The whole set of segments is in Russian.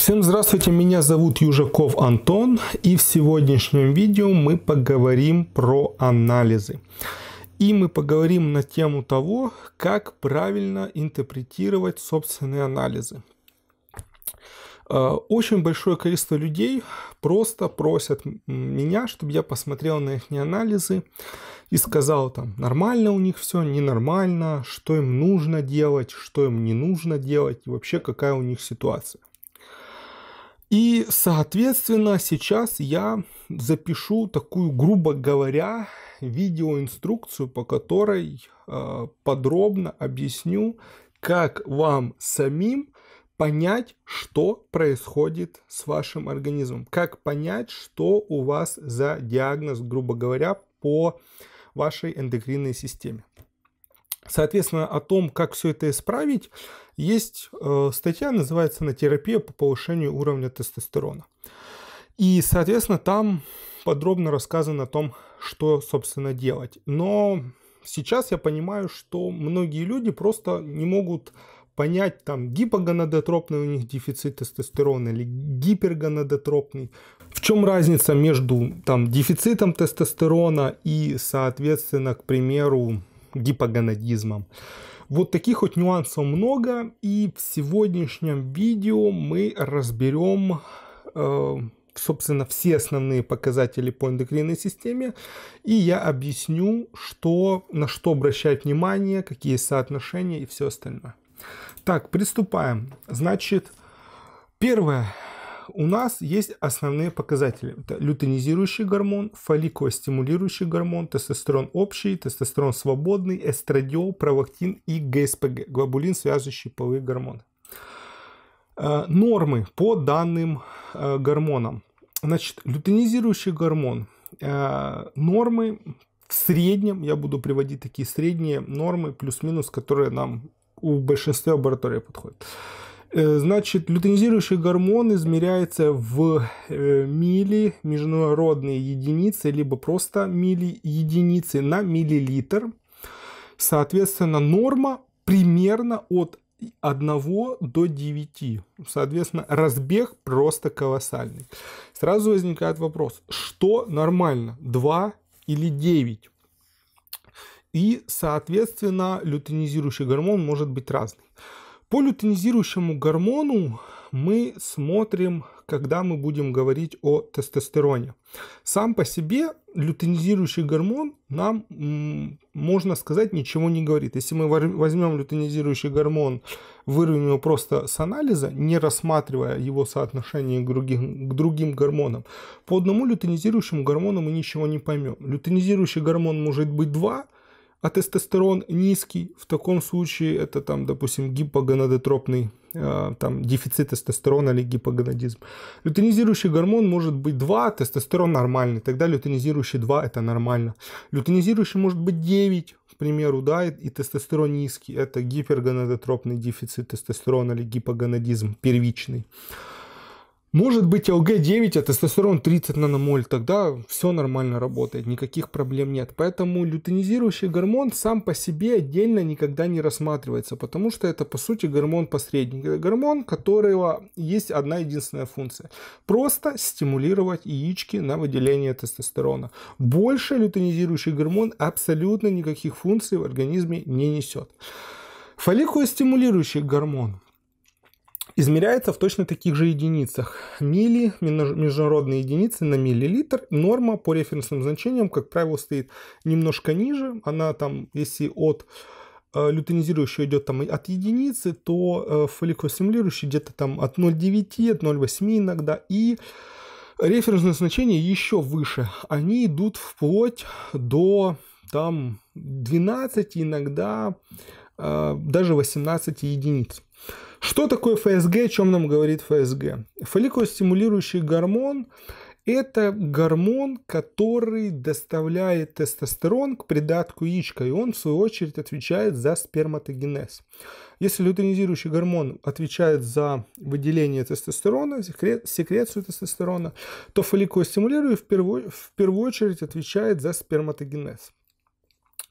Всем здравствуйте, меня зовут Южаков Антон и в сегодняшнем видео мы поговорим про анализы. И мы поговорим на тему того, как правильно интерпретировать собственные анализы. Э, очень большое количество людей просто просят меня, чтобы я посмотрел на их анализы и сказал там, нормально у них все, ненормально, что им нужно делать, что им не нужно делать и вообще какая у них ситуация. И, соответственно, сейчас я запишу такую, грубо говоря, видеоинструкцию, по которой э, подробно объясню, как вам самим понять, что происходит с вашим организмом, как понять, что у вас за диагноз, грубо говоря, по вашей эндокринной системе. Соответственно, о том, как все это исправить, есть э, статья, называется «На терапия по повышению уровня тестостерона». И, соответственно, там подробно рассказано о том, что, собственно, делать. Но сейчас я понимаю, что многие люди просто не могут понять, там, гипогонадотропный у них дефицит тестостерона или гипергонадотропный. В чем разница между там, дефицитом тестостерона и, соответственно, к примеру, гипогонадизмом. Вот таких вот нюансов много, и в сегодняшнем видео мы разберем, э, собственно, все основные показатели по эндокринной системе, и я объясню, что, на что обращать внимание, какие соотношения и все остальное. Так, приступаем. Значит, первое, у нас есть основные показатели. Это лютонизирующий гормон, фолликулостимулирующий гормон, тестостерон общий, тестостерон свободный, эстрадиол, провактин и ГСПГ, глобулин, связывающий половые гормоны. Э, нормы по данным э, гормонам. Значит, лютонизирующий гормон. Э, нормы в среднем, я буду приводить такие средние нормы, плюс-минус, которые нам у большинства лабораторий подходят. Э, значит, лютонизирующий гормон измеряется в э, милли международные единицы, либо просто милли единицы на миллилитр. Соответственно, норма примерно от 1 до 9. Соответственно, разбег просто колоссальный. Сразу возникает вопрос, что нормально, 2 или 9? И, соответственно, лютонизирующий гормон может быть разный. По лютинизирующему гормону мы смотрим, когда мы будем говорить о тестостероне. Сам по себе лютинизирующий гормон нам, можно сказать, ничего не говорит. Если мы возьмем лютинизирующий гормон, вырвем его просто с анализа, не рассматривая его соотношение к другим, к другим гормонам, по одному лютинизирующему гормону мы ничего не поймем. Лютинизирующий гормон может быть два – а тестостерон низкий, в таком случае это там, допустим, гипогонадотропный а, там, дефицит тестостерона или гипогонадизм. Лютинизирующий гормон может быть 2, тестостерон нормальный, тогда лютинизирующий 2 это нормально. Лютинизирующий может быть 9, к примеру, да, и тестостерон низкий, это гипергонадотропный дефицит тестостерона или гипогонадизм первичный. Может быть ЛГ-9, а тестостерон 30 наномоль, тогда все нормально работает, никаких проблем нет. Поэтому лютонизирующий гормон сам по себе отдельно никогда не рассматривается, потому что это по сути гормон-посредник, гормон, которого есть одна единственная функция. Просто стимулировать яички на выделение тестостерона. Больше лютонизирующий гормон абсолютно никаких функций в организме не несет. Фолликулостимулирующий гормон измеряется в точно таких же единицах. Мили, международные единицы на миллилитр. Норма по референсным значениям, как правило, стоит немножко ниже. Она там, если от э, лютонизирующий идет там от единицы, то э, фолликулостимулирующий где-то там от 0,9, от 0,8 иногда. И референсные значения еще выше. Они идут вплоть до там 12, иногда э, даже 18 единиц. Что такое ФСГ, о чем нам говорит ФСГ? Фолликулостимулирующий гормон – это гормон, который доставляет тестостерон к придатку яичка, и он, в свою очередь, отвечает за сперматогенез. Если лютонизирующий гормон отвечает за выделение тестостерона, секрецию тестостерона, то фолликулостимулирующий в первую, в первую очередь отвечает за сперматогенез.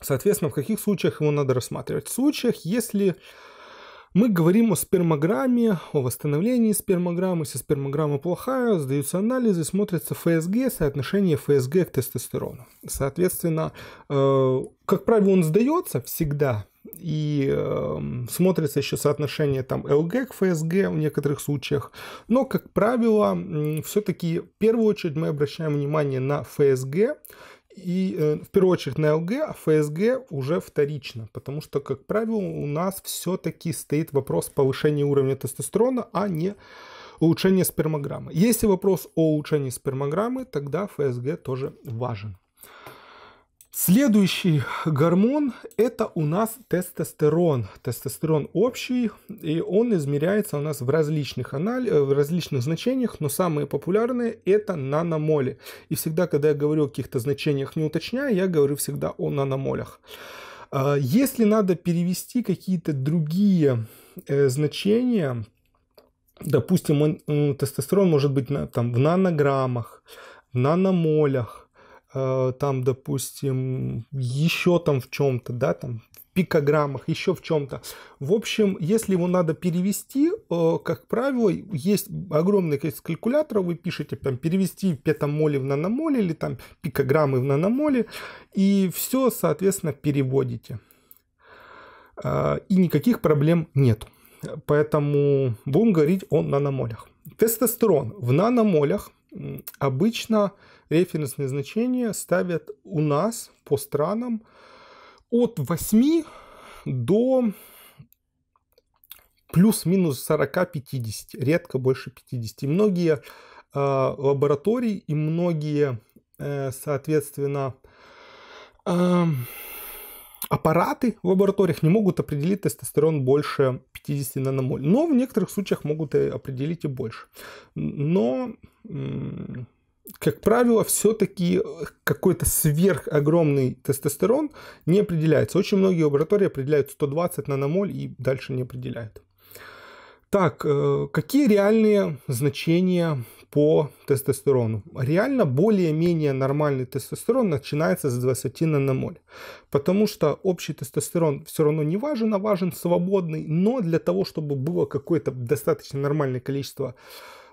Соответственно, в каких случаях его надо рассматривать? В случаях, если мы говорим о спермограмме, о восстановлении спермограммы. Если спермограмма плохая, сдаются анализы, смотрится ФСГ, соотношение ФСГ к тестостерону. Соответственно, э, как правило, он сдается всегда, и э, смотрится еще соотношение там ЛГ к ФСГ в некоторых случаях. Но, как правило, все-таки в первую очередь мы обращаем внимание на ФСГ, и э, в первую очередь на ЛГ, а ФСГ уже вторично, потому что, как правило, у нас все-таки стоит вопрос повышения уровня тестостерона, а не улучшения спермограммы. Если вопрос о улучшении спермограммы, тогда ФСГ тоже важен. Следующий гормон – это у нас тестостерон. Тестостерон общий, и он измеряется у нас в различных, анализ... в различных значениях, но самые популярные – это наномоли. И всегда, когда я говорю о каких-то значениях, не уточняя, я говорю всегда о наномолях. А, если надо перевести какие-то другие э, значения, допустим, тестостерон может быть там, в нанограммах, в наномолях, Э, там, допустим, еще там в чем-то, да, там в пикограммах, еще в чем-то. В общем, если его надо перевести, э, как правило, есть огромный количество калькуляторов, вы пишете там перевести в петамоле в наномоле или там пикограммы в наномоле, и все, соответственно, переводите. Э, и никаких проблем нет. Поэтому будем говорить о наномолях. Тестостерон в наномолях обычно референсные значения ставят у нас по странам от 8 до плюс-минус 40-50, редко больше 50. И многие э, лаборатории и многие, э, соответственно, э, аппараты в лабораториях не могут определить тестостерон больше 50 наномоль. Но в некоторых случаях могут определить и больше. Но как правило, все-таки э, какой-то сверхогромный тестостерон не определяется. Очень многие лаборатории определяют 120 наномоль и дальше не определяют. Так, э, какие реальные значения по тестостерону? Реально более-менее нормальный тестостерон начинается с 20 наномоль, потому что общий тестостерон все равно не важен, а важен свободный, но для того, чтобы было какое-то достаточно нормальное количество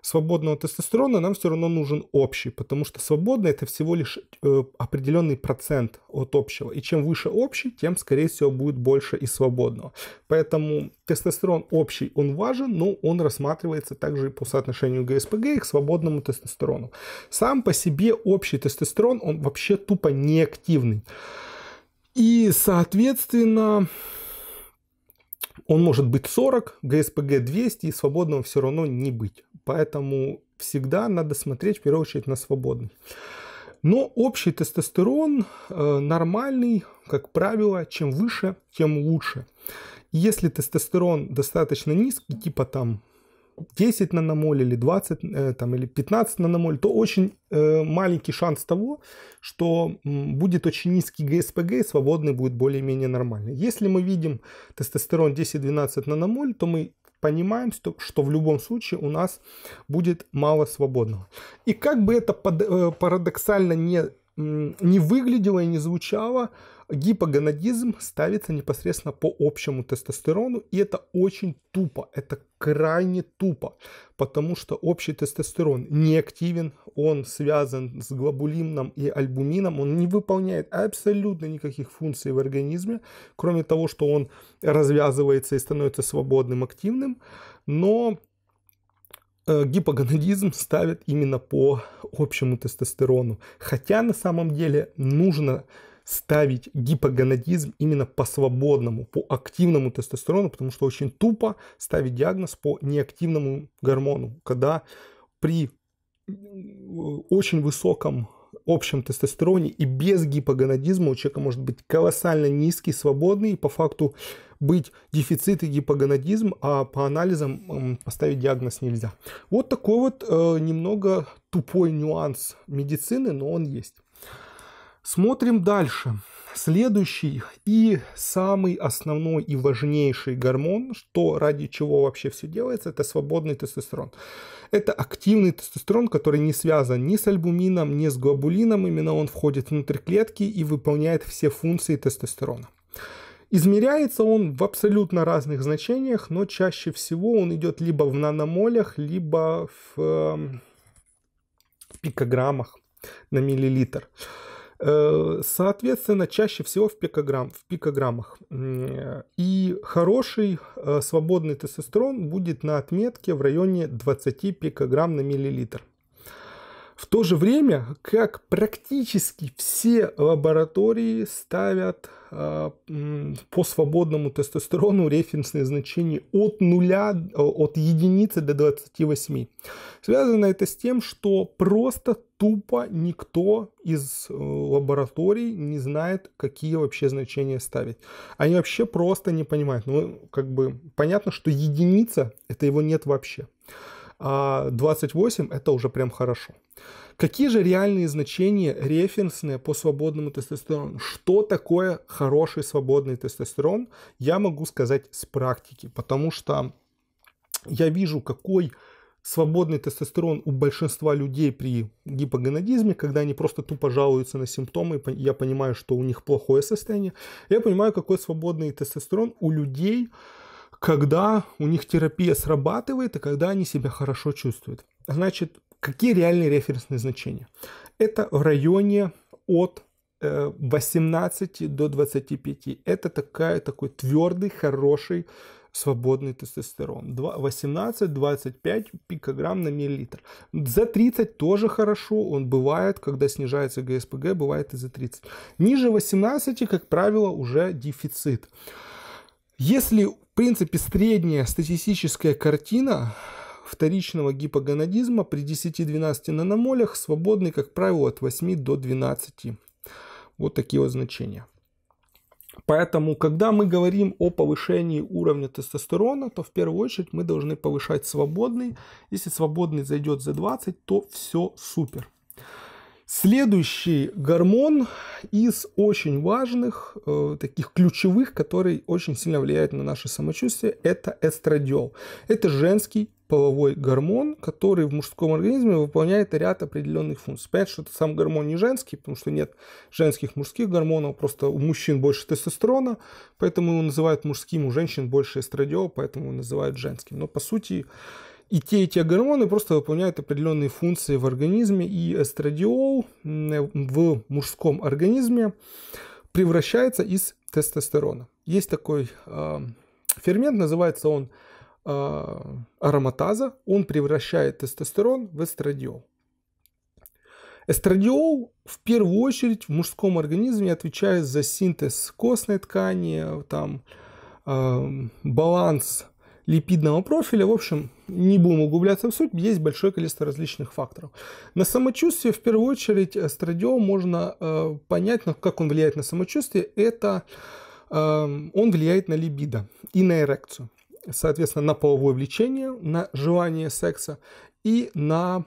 свободного тестостерона нам все равно нужен общий, потому что свободный это всего лишь э, определенный процент от общего. И чем выше общий, тем, скорее всего, будет больше и свободного. Поэтому тестостерон общий, он важен, но он рассматривается также и по соотношению ГСПГ к свободному тестостерону. Сам по себе общий тестостерон, он вообще тупо неактивный. И, соответственно, он может быть 40, ГСПГ 200 и свободного все равно не быть. Поэтому всегда надо смотреть в первую очередь на свободный. Но общий тестостерон э, нормальный, как правило, чем выше, тем лучше. Если тестостерон достаточно низкий, типа там 10 наномоль или 20 э, там, или 15 наномоль, то очень э, маленький шанс того, что м, будет очень низкий ГСПГ и свободный будет более-менее нормально. Если мы видим тестостерон 10-12 наномоль, то мы понимаем, что в любом случае у нас будет мало свободного. И как бы это э, парадоксально не не выглядело и не звучало, гипогонадизм ставится непосредственно по общему тестостерону, и это очень тупо, это крайне тупо, потому что общий тестостерон не активен, он связан с глобулином и альбумином, он не выполняет абсолютно никаких функций в организме, кроме того, что он развязывается и становится свободным, активным, но Э, гипогонадизм ставят именно по общему тестостерону. Хотя на самом деле нужно ставить гипогонадизм именно по свободному, по активному тестостерону, потому что очень тупо ставить диагноз по неактивному гормону, когда при очень высоком общем тестостероне и без гипогонадизма у человека может быть колоссально низкий, свободный, и по факту быть дефицит и гипогонадизм, а по анализам поставить диагноз нельзя. Вот такой вот э, немного тупой нюанс медицины, но он есть. Смотрим дальше. Следующий и самый основной и важнейший гормон, что ради чего вообще все делается, это свободный тестостерон. Это активный тестостерон, который не связан ни с альбумином, ни с глобулином. Именно он входит внутрь клетки и выполняет все функции тестостерона. Измеряется он в абсолютно разных значениях, но чаще всего он идет либо в наномолях, либо в эм, пикограммах на миллилитр. Э, соответственно, чаще всего в, пикограмм, в пикограммах. И хороший э, свободный тестостерон будет на отметке в районе 20 пикограмм на миллилитр. В то же время, как практически все лаборатории ставят э, по свободному тестостерону референсные значения от 0, а, от единицы до 28. Связано это с тем, что просто тупо никто из э, лабораторий не знает, какие вообще значения ставить. Они вообще просто не понимают. Ну, как бы понятно, что единица, это его нет вообще а 28 это уже прям хорошо. Какие же реальные значения референсные по свободному тестостерону? Что такое хороший свободный тестостерон? Я могу сказать с практики, потому что я вижу, какой свободный тестостерон у большинства людей при гипогонадизме, когда они просто тупо жалуются на симптомы, я понимаю, что у них плохое состояние, я понимаю, какой свободный тестостерон у людей, когда у них терапия срабатывает и когда они себя хорошо чувствуют. Значит, какие реальные референсные значения? Это в районе от 18 э, до 25. Это такая, такой твердый, хороший, свободный тестостерон. 18-25 пикограмм на миллилитр. За 30 тоже хорошо. Он бывает, когда снижается ГСПГ, бывает и за 30. Ниже 18, как правило, уже дефицит. Если принципе, средняя статистическая картина вторичного гипогонадизма при 10-12 наномолях свободный, как правило, от 8 до 12. Вот такие вот значения. Поэтому, когда мы говорим о повышении уровня тестостерона, то в первую очередь мы должны повышать свободный. Если свободный зайдет за 20, то все супер. Следующий гормон из очень важных, э, таких ключевых, который очень сильно влияет на наше самочувствие, это эстрадиол. Это женский половой гормон, который в мужском организме выполняет ряд определенных функций. Понятно, что это сам гормон не женский, потому что нет женских мужских гормонов, просто у мужчин больше тестостерона, поэтому его называют мужским, у женщин больше эстрадиол, поэтому его называют женским. Но по сути и те, и те гормоны просто выполняют определенные функции в организме, и эстрадиол э, в мужском организме превращается из тестостерона. Есть такой э, фермент, называется он э, ароматаза, он превращает тестостерон в эстрадиол. Эстрадиол в первую очередь в мужском организме отвечает за синтез костной ткани, там, э, баланс липидного профиля, в общем, не будем углубляться в суть, есть большое количество различных факторов. На самочувствие, в первую очередь, э, страдиол можно э, понять, как он влияет на самочувствие, это э, он влияет на либидо и на эрекцию. Соответственно, на половое влечение, на желание секса и на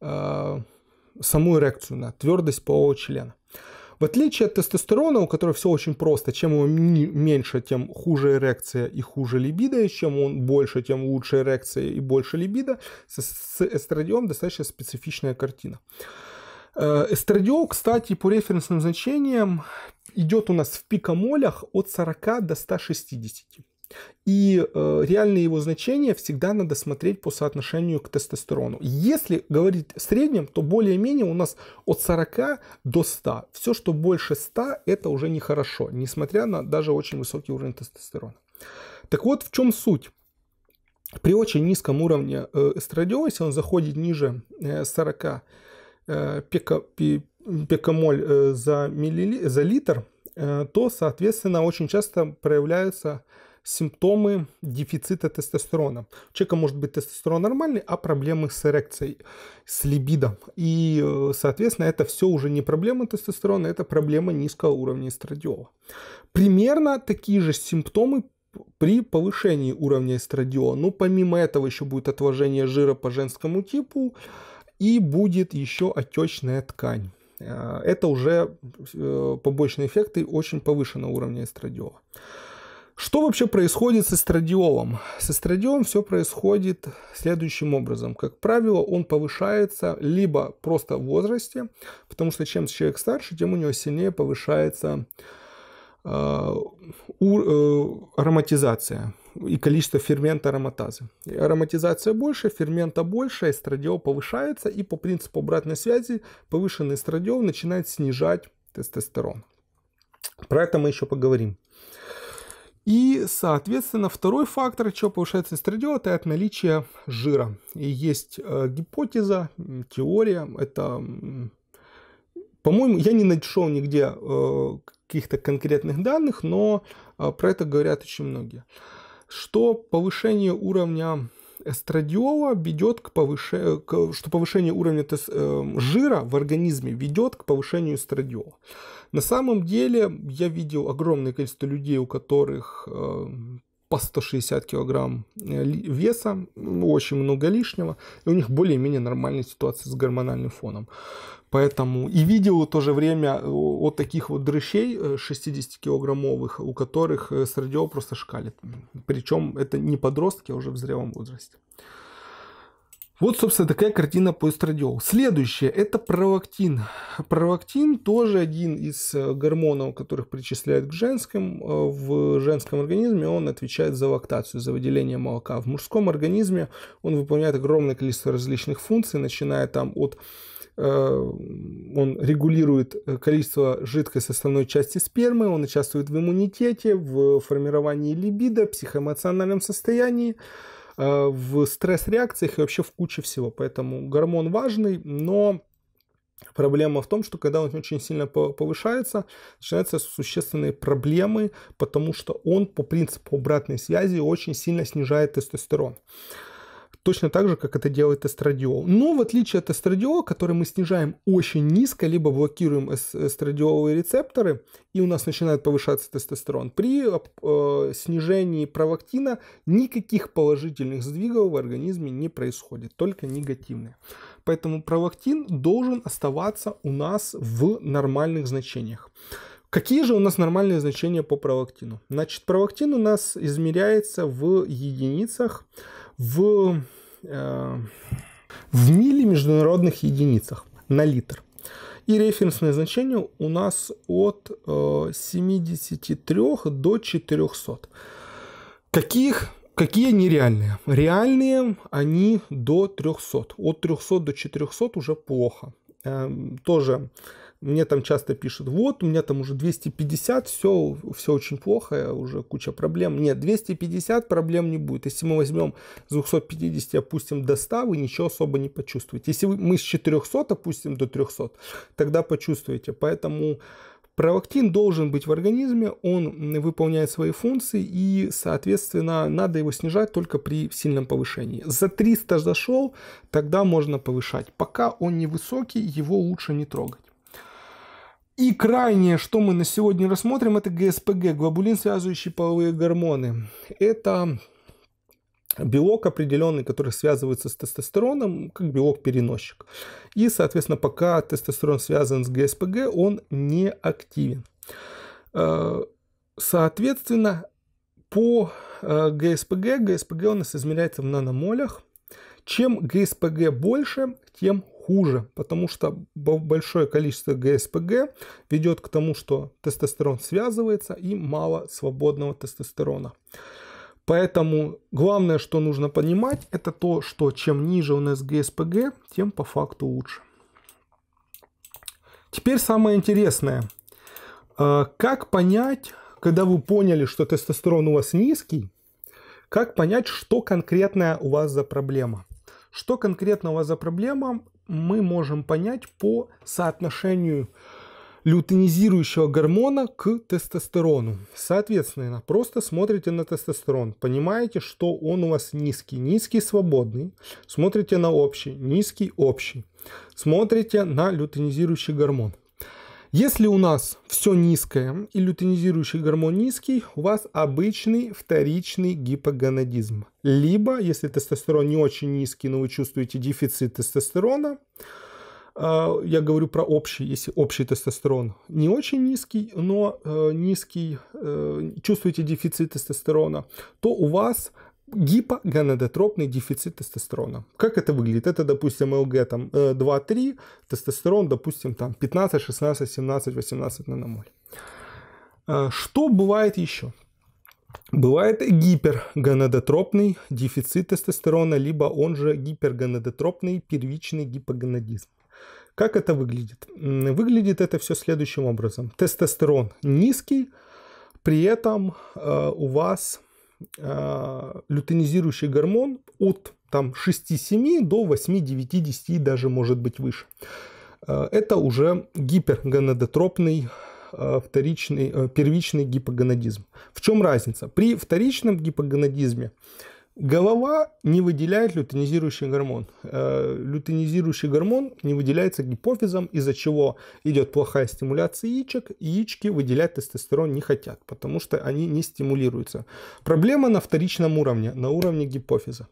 э, саму эрекцию, на твердость полового члена. В отличие от тестостерона, у которого все очень просто. Чем его меньше, тем хуже эрекция и хуже либидо. И чем он больше, тем лучше эрекция и больше либидо. С, с эстрадиом достаточно специфичная картина. Э, эстрадиол, кстати, по референсным значениям идет у нас в пикомолях от 40 до 160. И э, реальные его значение всегда надо смотреть по соотношению к тестостерону. Если говорить в среднем, то более-менее у нас от 40 до 100. Все, что больше 100, это уже нехорошо, несмотря на даже очень высокий уровень тестостерона. Так вот, в чем суть? При очень низком уровне э, эстрадиола, если он заходит ниже 40 э, э, пекомоль за, миллили, за литр, то, соответственно, очень часто проявляются симптомы дефицита тестостерона. У человека может быть тестостерон нормальный, а проблемы с эрекцией, с либидом. И, э, соответственно, это все уже не проблема тестостерона, это проблема низкого уровня эстрадиола. Примерно такие же симптомы при повышении уровня эстрадиола. но помимо этого еще будет отложение жира по женскому типу и будет еще отечная ткань. Э, это уже э, побочные эффекты очень повышенного уровня эстрадиола. Что вообще происходит с эстрадиолом? С эстрадиолом все происходит следующим образом. Как правило, он повышается либо просто в возрасте, потому что чем человек старше, тем у него сильнее повышается э, э, ароматизация и количество фермента ароматазы. Ароматизация больше, фермента больше, эстрадиол повышается, и по принципу обратной связи повышенный эстрадиол начинает снижать тестостерон. Про это мы еще поговорим. И, соответственно, второй фактор, чего повышается эстрадиол, это от наличия жира. И есть э, гипотеза, теория, это, по-моему, я не нашел нигде э, каких-то конкретных данных, но э, про это говорят очень многие, что повышение уровня страдиола ведет к повышению, что повышение уровня тес, э, жира в организме ведет к повышению эстрадиола. На самом деле я видел огромное количество людей, у которых э, по 160 килограмм э, веса, ну, очень много лишнего, и у них более-менее нормальная ситуация с гормональным фоном. Поэтому и видел в то же время э, от таких вот дрыщей 60-килограммовых, э, у которых э, с просто шкалит. Причем это не подростки, а уже в зрелом возрасте. Вот, собственно, такая картина по эстрадиолу. Следующее – это пролактин. Пролактин тоже один из гормонов, которых причисляют к женским. В женском организме он отвечает за лактацию, за выделение молока. В мужском организме он выполняет огромное количество различных функций, начиная там от Э, он регулирует э, количество жидкой составной части спермы, он участвует в иммунитете, в формировании либидо, психоэмоциональном состоянии, э, в стресс-реакциях и вообще в куче всего. Поэтому гормон важный, но Проблема в том, что когда он очень сильно повышается, начинаются существенные проблемы, потому что он по принципу обратной связи очень сильно снижает тестостерон точно так же, как это делает эстрадиол. Но в отличие от эстрадиола, который мы снижаем очень низко, либо блокируем эстрадиоловые рецепторы, и у нас начинает повышаться тестостерон, при э, снижении провоктина никаких положительных сдвигов в организме не происходит, только негативные. Поэтому провоктин должен оставаться у нас в нормальных значениях. Какие же у нас нормальные значения по провоктину? Значит, провоктин у нас измеряется в единицах, в Э, в мили международных единицах на литр. И референсное значение у нас от 73 э, до 400. Каких Какие нереальные? Реальные они до 300. От 300 до 400 уже плохо. Эм, тоже мне там часто пишут, вот, у меня там уже 250, все, все очень плохо, уже куча проблем. Нет, 250 проблем не будет. Если мы возьмем с 250 опустим до 100, вы ничего особо не почувствуете. Если мы с 400 опустим до 300, тогда почувствуете. Поэтому Пролактин должен быть в организме, он выполняет свои функции и, соответственно, надо его снижать только при сильном повышении. За 300 зашел, тогда можно повышать. Пока он невысокий, его лучше не трогать. И крайнее, что мы на сегодня рассмотрим, это ГСПГ, глобулин, связывающий половые гормоны. Это белок определенный, который связывается с тестостероном, как белок-переносчик. И, соответственно, пока тестостерон связан с ГСПГ, он не активен. Э, соответственно, по э, ГСПГ, ГСПГ у нас измеряется в наномолях. Чем ГСПГ больше, тем хуже, потому что большое количество ГСПГ ведет к тому, что тестостерон связывается и мало свободного тестостерона. Поэтому главное, что нужно понимать, это то, что чем ниже у нас ГСПГ, тем по факту лучше. Теперь самое интересное. А, как понять, когда вы поняли, что тестостерон у вас низкий, как понять, что конкретная у вас за проблема? Что конкретно у вас за проблема, мы можем понять по соотношению лютонизирующего гормона к тестостерону. Соответственно, просто смотрите на тестостерон, понимаете, что он у вас низкий, низкий свободный, смотрите на общий, низкий общий, смотрите на лютонизирующий гормон – если у нас все низкое и лютинизирующий гормон низкий, у вас обычный вторичный гипогонадизм. Либо, если тестостерон не очень низкий, но вы чувствуете дефицит тестостерона, а, я говорю про общий, если общий тестостерон не очень низкий, но э, низкий, э, чувствуете дефицит тестостерона, то у вас гипогонадотропный дефицит тестостерона. Как это выглядит? Это, допустим, ЛГ там 2-3, э, тестостерон, допустим, там 15, 16, 17, 18 наномоль. А, что бывает еще? Бывает гипергонадотропный дефицит тестостерона, либо он же гипергонадотропный первичный гипогонадизм. Как это выглядит? Выглядит это все следующим образом. Тестостерон низкий, при этом э, у вас Э, лютенизирующий гормон от там 6-7 до 8-9-10 даже может быть выше. Э, это уже гипергонадотропный э, вторичный, первичный гипогонадизм. В чем разница? При вторичном гипогонадизме Голова не выделяет лютонизирующий гормон. Э, лютонизирующий гормон не выделяется гипофизом, из-за чего идет плохая стимуляция яичек. Яички выделять тестостерон не хотят, потому что они не стимулируются. Проблема на вторичном уровне, на уровне гипофиза.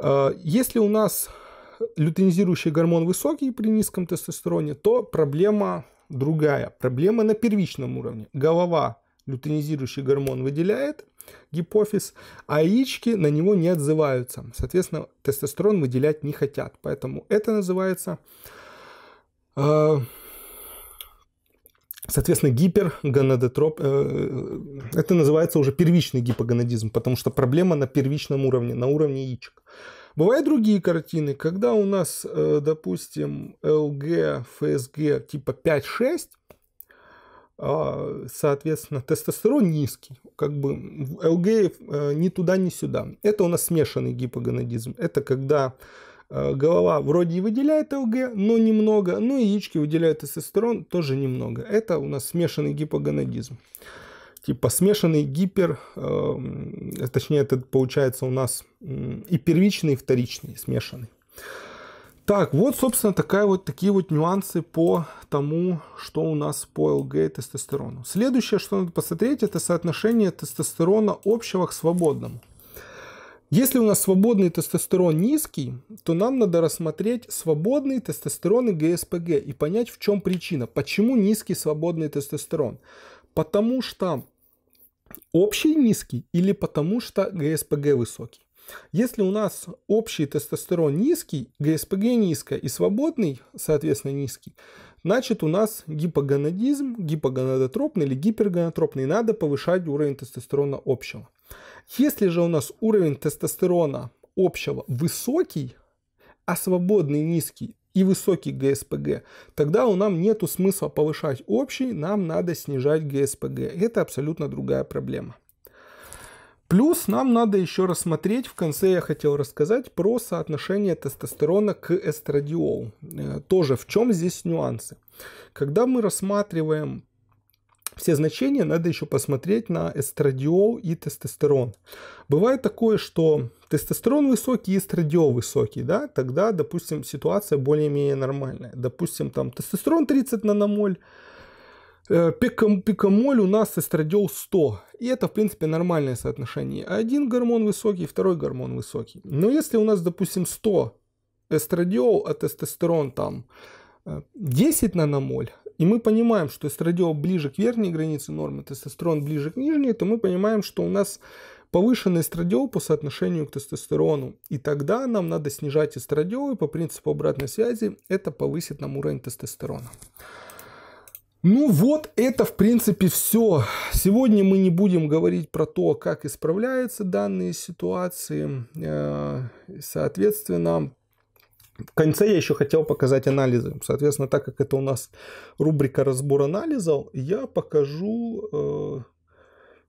Э, если у нас лютонизирующий гормон высокий при низком тестостероне, то проблема другая. Проблема на первичном уровне. Голова лютонизирующий гормон выделяет, гипофиз, а яички на него не отзываются. Соответственно, тестостерон выделять не хотят. Поэтому это называется, э, соответственно, гипергонадотроп. Э, это называется уже первичный гипогонадизм, потому что проблема на первичном уровне, на уровне яичек. Бывают другие картины, когда у нас, э, допустим, ЛГ, ФСГ типа 5-6, а, соответственно, тестостерон низкий, как бы ЛГ э, ни туда, ни сюда. Это у нас смешанный гипогонадизм. Это когда э, голова вроде и выделяет ЛГ, но немного, но яички выделяют тестостерон тоже немного. Это у нас смешанный гипогонадизм. Типа смешанный гипер, э, точнее это получается у нас и первичный, и вторичный смешанный. Так, вот, собственно, такая вот, такие вот нюансы по тому, что у нас по ЛГ и тестостерону. Следующее, что надо посмотреть, это соотношение тестостерона общего к свободному. Если у нас свободный тестостерон низкий, то нам надо рассмотреть свободный тестостерон и ГСПГ и понять, в чем причина, почему низкий свободный тестостерон. Потому что общий низкий или потому что ГСПГ высокий. Если у нас общий тестостерон низкий, ГСПГ низкая и свободный, соответственно, низкий, значит у нас гипогонадизм, гипогонадотропный или гипергонотропный, надо повышать уровень тестостерона общего. Если же у нас уровень тестостерона общего высокий, а свободный низкий и высокий ГСПГ, тогда у нам нету смысла повышать общий, нам надо снижать ГСПГ. Это абсолютно другая проблема. Плюс нам надо еще рассмотреть, в конце я хотел рассказать про соотношение тестостерона к эстрадиолу. Э, тоже в чем здесь нюансы. Когда мы рассматриваем все значения, надо еще посмотреть на эстрадиол и тестостерон. Бывает такое, что тестостерон высокий, эстрадиол высокий, да, тогда, допустим, ситуация более-менее нормальная. Допустим, там тестостерон 30 наномоль, Э, пиком, пикомоль у нас эстрадиол 100. И это, в принципе, нормальное соотношение. Один гормон высокий, второй гормон высокий. Но если у нас, допустим, 100 эстрадиол, а тестостерон там 10 э, наномоль, и мы понимаем, что эстрадиол ближе к верхней границе нормы, тестостерон ближе к нижней, то мы понимаем, что у нас повышенный эстрадиол по соотношению к тестостерону. И тогда нам надо снижать эстрадиол, и по принципу обратной связи это повысит нам уровень тестостерона. Ну вот это в принципе все. Сегодня мы не будем говорить про то, как исправляются данные ситуации. Э, соответственно, в конце я еще хотел показать анализы. Соответственно, так как это у нас рубрика разбор анализов, я покажу э,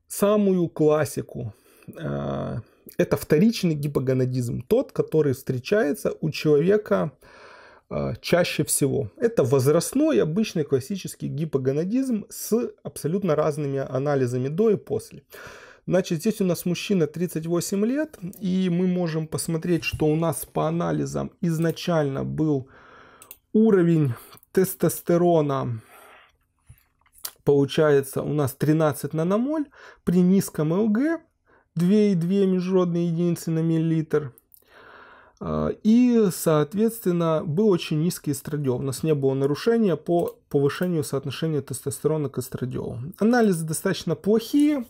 самую классику. Э, это вторичный гипогонадизм, тот, который встречается у человека, а, чаще всего. Это возрастной обычный классический гипогонадизм с абсолютно разными анализами до и после. Значит, здесь у нас мужчина 38 лет, и мы можем посмотреть, что у нас по анализам изначально был уровень тестостерона, получается у нас 13 наномоль, при низком ЛГ 2,2 международные единицы на миллилитр – а, и, соответственно, был очень низкий эстрадиол. У нас не было нарушения по повышению соотношения тестостерона к эстрадиолу. Анализы достаточно плохие.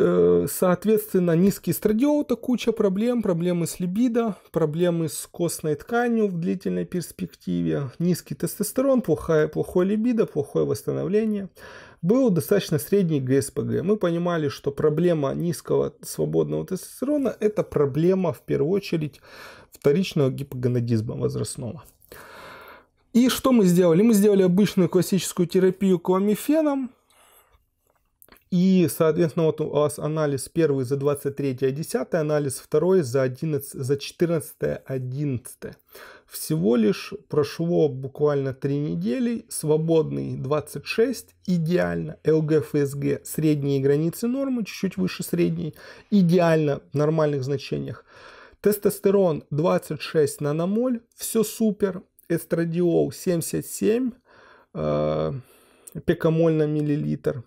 Э, соответственно, низкий эстрадиол – это куча проблем. Проблемы с либидо, проблемы с костной тканью в длительной перспективе. Низкий тестостерон, плохая, плохое либидо, плохое восстановление – был достаточно средний ГСПГ. Мы понимали, что проблема низкого свободного тестостерона – это проблема, в первую очередь, вторичного гипогонадизма возрастного. И что мы сделали? Мы сделали обычную классическую терапию кломифеном. И, соответственно, вот у вас анализ первый за 23 10 анализ второй за, 11, за 14 11 всего лишь прошло буквально 3 недели, свободный 26, идеально, ЛГ-ФСГ средние границы нормы, чуть-чуть выше средней, идеально в нормальных значениях. Тестостерон 26 наномоль, все супер, эстрадиол 77 э, пекомоль на миллилитр.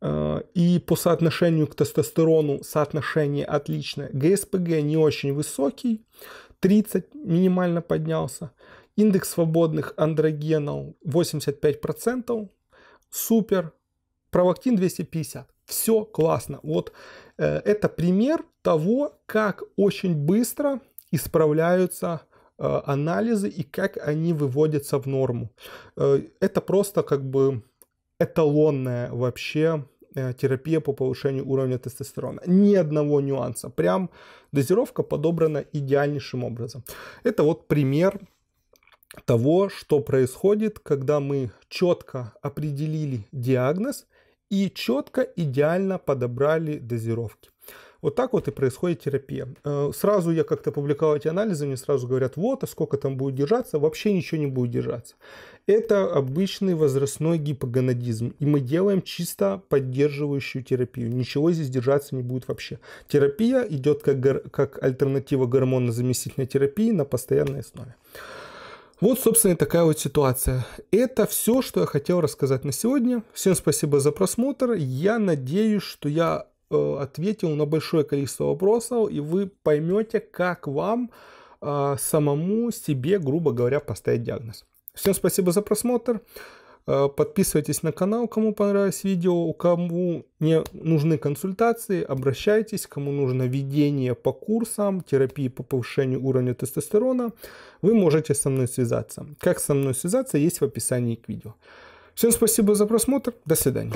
Э, и по соотношению к тестостерону соотношение отличное. ГСПГ не очень высокий. 30 минимально поднялся. Индекс свободных андрогенов 85%. Супер. Провактин 250. Все классно. Вот э, это пример того, как очень быстро исправляются э, анализы и как они выводятся в норму. Э, это просто как бы эталонная вообще Э, терапия по повышению уровня тестостерона. Ни одного нюанса. Прям дозировка подобрана идеальнейшим образом. Это вот пример того, что происходит, когда мы четко определили диагноз и четко идеально подобрали дозировки. Вот так вот и происходит терапия. Э, сразу я как-то публиковал эти анализы, мне сразу говорят, вот, а сколько там будет держаться, вообще ничего не будет держаться. Это обычный возрастной гипогонадизм, и мы делаем чисто поддерживающую терапию. Ничего здесь держаться не будет вообще. Терапия идет как, гор... как альтернатива гормонозаместительной терапии на постоянной основе. Вот, собственно, такая вот ситуация. Это все, что я хотел рассказать на сегодня. Всем спасибо за просмотр. Я надеюсь, что я Э, ответил на большое количество вопросов, и вы поймете, как вам э, самому себе, грубо говоря, поставить диагноз. Всем спасибо за просмотр. Э, подписывайтесь на канал, кому понравилось видео, кому не нужны консультации, обращайтесь, кому нужно ведение по курсам, терапии по повышению уровня тестостерона, вы можете со мной связаться. Как со мной связаться, есть в описании к видео. Всем спасибо за просмотр, до свидания.